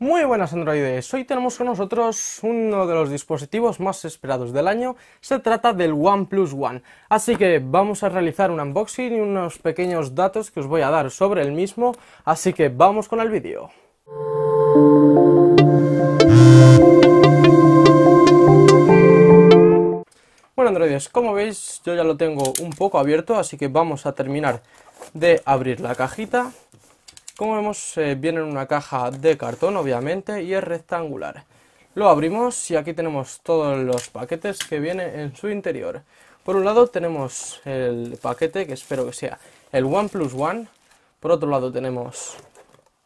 Muy buenas androides, hoy tenemos con nosotros uno de los dispositivos más esperados del año, se trata del OnePlus One, así que vamos a realizar un unboxing y unos pequeños datos que os voy a dar sobre el mismo, así que vamos con el vídeo. Bueno androides, como veis yo ya lo tengo un poco abierto, así que vamos a terminar de abrir la cajita como vemos, eh, viene en una caja de cartón, obviamente, y es rectangular. Lo abrimos y aquí tenemos todos los paquetes que vienen en su interior. Por un lado tenemos el paquete, que espero que sea el OnePlus One. Por otro lado tenemos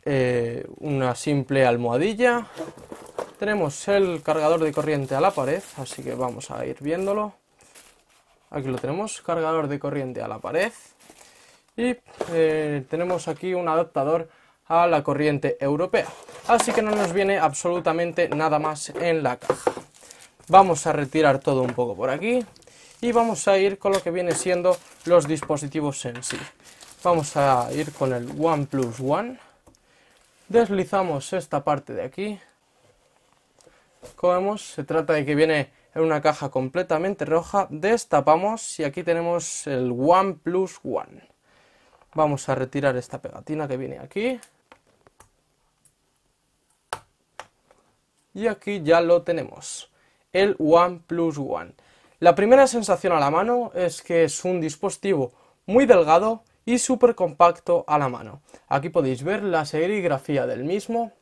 eh, una simple almohadilla. Tenemos el cargador de corriente a la pared, así que vamos a ir viéndolo. Aquí lo tenemos, cargador de corriente a la pared y eh, tenemos aquí un adaptador a la corriente europea. Así que no nos viene absolutamente nada más en la caja. Vamos a retirar todo un poco por aquí y vamos a ir con lo que viene siendo los dispositivos en sí. Vamos a ir con el OnePlus One. Deslizamos esta parte de aquí. Como vemos, se trata de que viene en una caja completamente roja. Destapamos y aquí tenemos el OnePlus One. Vamos a retirar esta pegatina que viene aquí. Y aquí ya lo tenemos, el OnePlus One. La primera sensación a la mano es que es un dispositivo muy delgado y súper compacto a la mano. Aquí podéis ver la serigrafía del mismo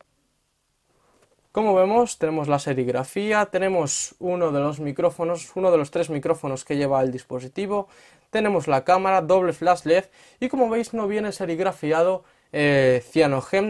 como vemos, tenemos la serigrafía, tenemos uno de los micrófonos, uno de los tres micrófonos que lleva el dispositivo, tenemos la cámara, doble flash LED y como veis no viene serigrafiado eh,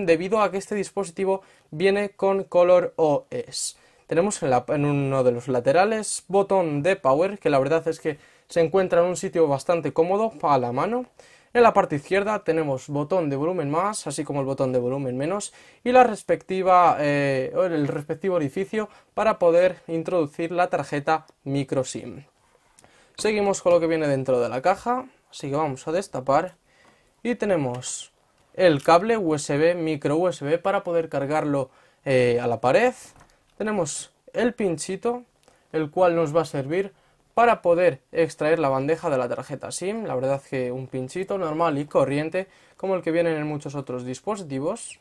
debido a que este dispositivo viene con Color OS. E tenemos en, en uno de los laterales botón de power que la verdad es que se encuentra en un sitio bastante cómodo para la mano. En la parte izquierda tenemos botón de volumen más, así como el botón de volumen menos y la respectiva, eh, el respectivo orificio para poder introducir la tarjeta micro SIM. Seguimos con lo que viene dentro de la caja, así que vamos a destapar y tenemos el cable USB, micro USB para poder cargarlo eh, a la pared. Tenemos el pinchito, el cual nos va a servir para poder extraer la bandeja de la tarjeta SIM, la verdad que un pinchito normal y corriente como el que vienen en muchos otros dispositivos.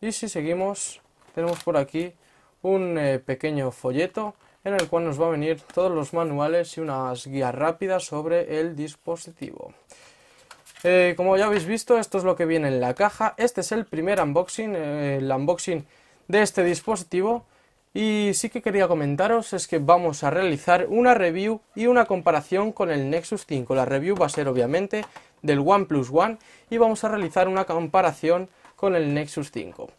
Y si seguimos, tenemos por aquí un eh, pequeño folleto en el cual nos va a venir todos los manuales y unas guías rápidas sobre el dispositivo. Eh, como ya habéis visto, esto es lo que viene en la caja. Este es el primer unboxing, eh, el unboxing de este dispositivo. Y sí que quería comentaros es que vamos a realizar una review y una comparación con el Nexus 5. La review va a ser obviamente del OnePlus One y vamos a realizar una comparación con el Nexus 5.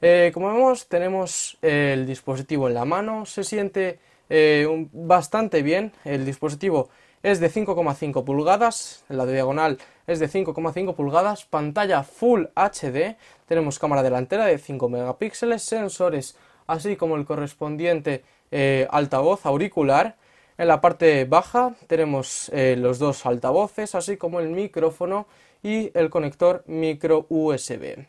Eh, como vemos tenemos eh, el dispositivo en la mano, se siente eh, bastante bien, el dispositivo es de 5,5 pulgadas, la diagonal es de 5,5 pulgadas, pantalla Full HD, tenemos cámara delantera de 5 megapíxeles, sensores así como el correspondiente eh, altavoz auricular. En la parte baja tenemos eh, los dos altavoces, así como el micrófono y el conector micro USB. En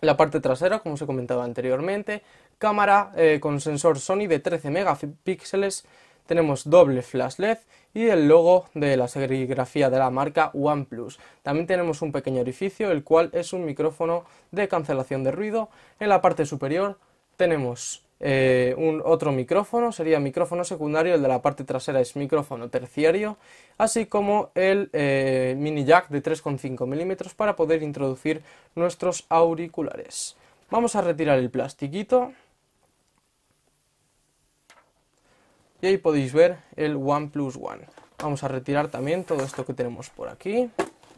La parte trasera, como os he comentado anteriormente, cámara eh, con sensor Sony de 13 megapíxeles, tenemos doble flash LED y el logo de la serigrafía de la marca OnePlus. También tenemos un pequeño orificio, el cual es un micrófono de cancelación de ruido. En la parte superior tenemos eh, un otro micrófono, sería micrófono secundario, el de la parte trasera es micrófono terciario, así como el eh, mini jack de 3,5 milímetros para poder introducir nuestros auriculares. Vamos a retirar el plastiquito. Y ahí podéis ver el OnePlus One. Vamos a retirar también todo esto que tenemos por aquí.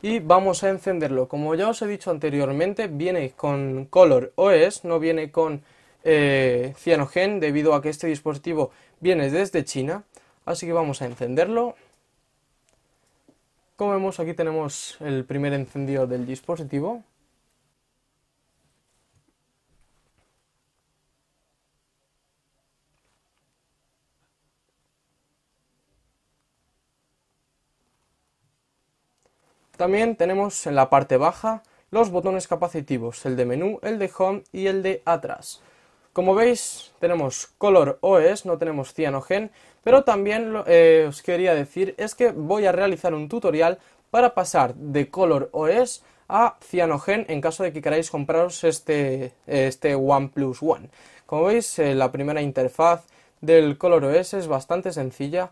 Y vamos a encenderlo. Como ya os he dicho anteriormente, viene con Color OS, no viene con eh, cianogen debido a que este dispositivo viene desde China. Así que vamos a encenderlo. Como vemos aquí tenemos el primer encendido del dispositivo. También tenemos en la parte baja los botones capacitivos, el de menú, el de home y el de atrás. Como veis, tenemos Color OS, e no tenemos cianogen, pero también eh, os quería decir es que voy a realizar un tutorial para pasar de Color OS e a cianogen en caso de que queráis compraros este, este OnePlus One. Como veis, eh, la primera interfaz del Color OS e es bastante sencilla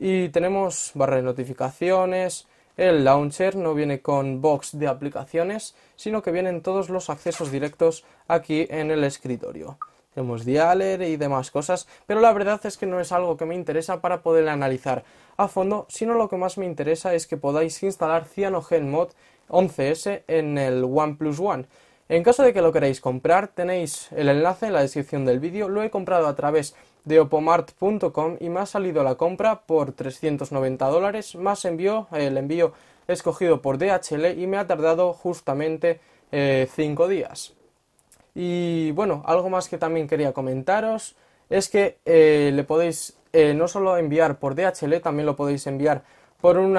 y tenemos barra de notificaciones, el launcher no viene con box de aplicaciones, sino que vienen todos los accesos directos aquí en el escritorio. Tenemos dialer y demás cosas, pero la verdad es que no es algo que me interesa para poder analizar a fondo, sino lo que más me interesa es que podáis instalar CyanogenMod 11S en el OnePlus One. En caso de que lo queráis comprar, tenéis el enlace en la descripción del vídeo. Lo he comprado a través de opomart.com y me ha salido la compra por 390 dólares más envío, el envío escogido por DHL y me ha tardado justamente 5 eh, días. Y bueno, algo más que también quería comentaros es que eh, le podéis eh, no solo enviar por DHL, también lo podéis enviar por un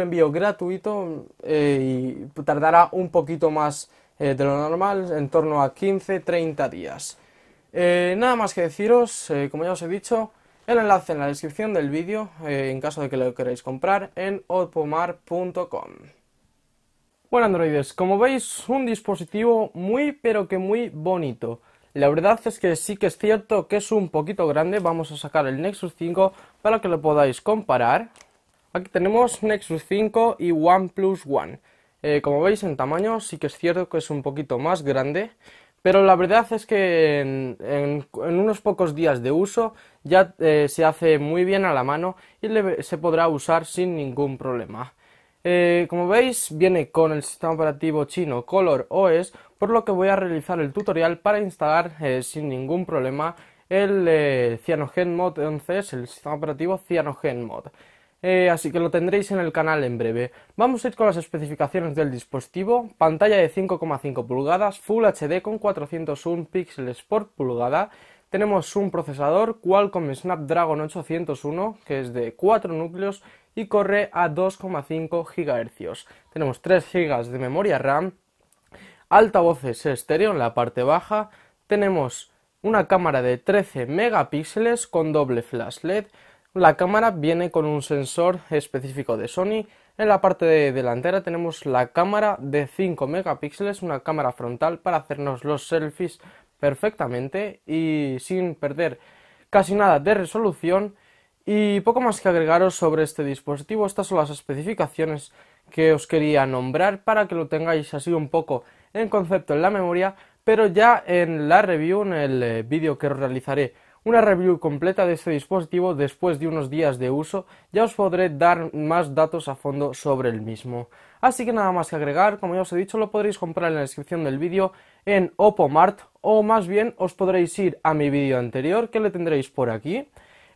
envío gratuito y tardará un poquito más de lo normal, en torno a 15-30 días. Eh, nada más que deciros, eh, como ya os he dicho, el enlace en la descripción del vídeo, eh, en caso de que lo queráis comprar, en odpomar.com. Bueno, androides, como veis, un dispositivo muy, pero que muy bonito. La verdad es que sí que es cierto que es un poquito grande, vamos a sacar el Nexus 5 para que lo podáis comparar. Aquí tenemos Nexus 5 y OnePlus One. como veis en tamaño sí que es cierto que es un poquito más grande, pero la verdad es que en, unos pocos días de uso ya eh, se hace muy bien a la mano y se podrá usar sin ningún problema. Eh, como veis viene con el sistema operativo chino Color OS, por lo que voy a realizar el tutorial para instalar eh, sin ningún problema el CyanogenMod 11, el sistema operativo CyanogenMod. Eh, así que lo tendréis en el canal en breve. Vamos a ir con las especificaciones del dispositivo, pantalla de 5,5 pulgadas, Full HD con 401 píxeles por pulgada, tenemos un procesador Qualcomm Snapdragon 801 que es de 4 núcleos y corre a 2,5 GHz. Tenemos 3 GB de memoria RAM, altavoces estéreo en la parte baja, tenemos una cámara de 13 megapíxeles con doble flash LED, la cámara viene con un sensor específico de Sony. En la parte delantera tenemos la cámara de 5 megapíxeles, una cámara frontal para hacernos los selfies perfectamente y sin perder casi nada de resolución. Y poco más que agregaros sobre este dispositivo, estas son las especificaciones que os quería nombrar para que lo tengáis así un poco en concepto en la memoria, pero ya en la review, en el eh, vídeo que realizaré una review completa de este dispositivo después de unos días de uso ya os podré dar más datos a fondo sobre el mismo. Así que nada más que agregar, como ya os he dicho lo podréis comprar en la descripción del vídeo en Oppo Mart o más bien os podréis ir a mi vídeo anterior que le tendréis por aquí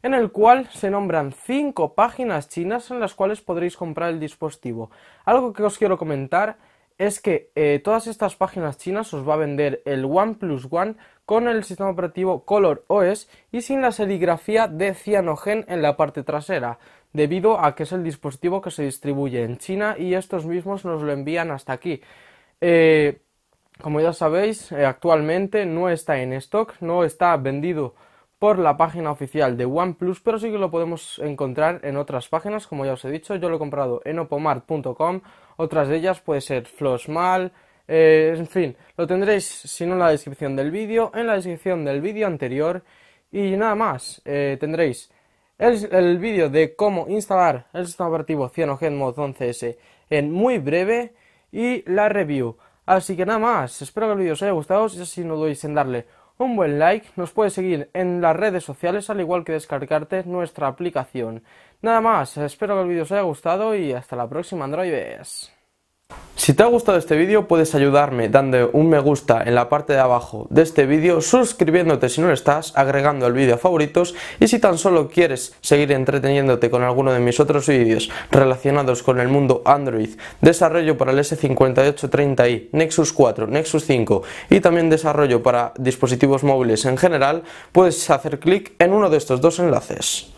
en el cual se nombran 5 páginas chinas en las cuales podréis comprar el dispositivo. Algo que os quiero comentar es que eh, todas estas páginas chinas os va a vender el OnePlus One con el sistema operativo Color OS y sin la serigrafía de Cyanogen en la parte trasera, debido a que es el dispositivo que se distribuye en China y estos mismos nos lo envían hasta aquí. Eh, como ya sabéis, eh, actualmente no está en stock, no está vendido por la página oficial de OnePlus, pero sí que lo podemos encontrar en otras páginas, como ya os he dicho, yo lo he comprado en opomart.com, otras de ellas puede ser Flosmal, eh, en fin, lo tendréis, si no en la descripción del vídeo, en la descripción del vídeo anterior. Y nada más, eh, tendréis el, vídeo de cómo instalar el sistema operativo CyanogenMod 11S en muy breve y la review. Así que nada más, espero que el vídeo os haya gustado, si así no dudéis en darle un buen like, nos puedes seguir en las redes sociales al igual que descargarte nuestra aplicación. Nada más, espero que el vídeo os haya gustado y hasta la próxima Androides. Si te ha gustado este vídeo puedes ayudarme dando un me gusta en la parte de abajo de este vídeo, suscribiéndote si no lo estás, agregando el vídeo a favoritos y si tan solo quieres seguir entreteniéndote con alguno de mis otros vídeos relacionados con el mundo Android, desarrollo para el S5830i, Nexus 4, Nexus 5 y también desarrollo para dispositivos móviles en general, puedes hacer clic en uno de estos dos enlaces.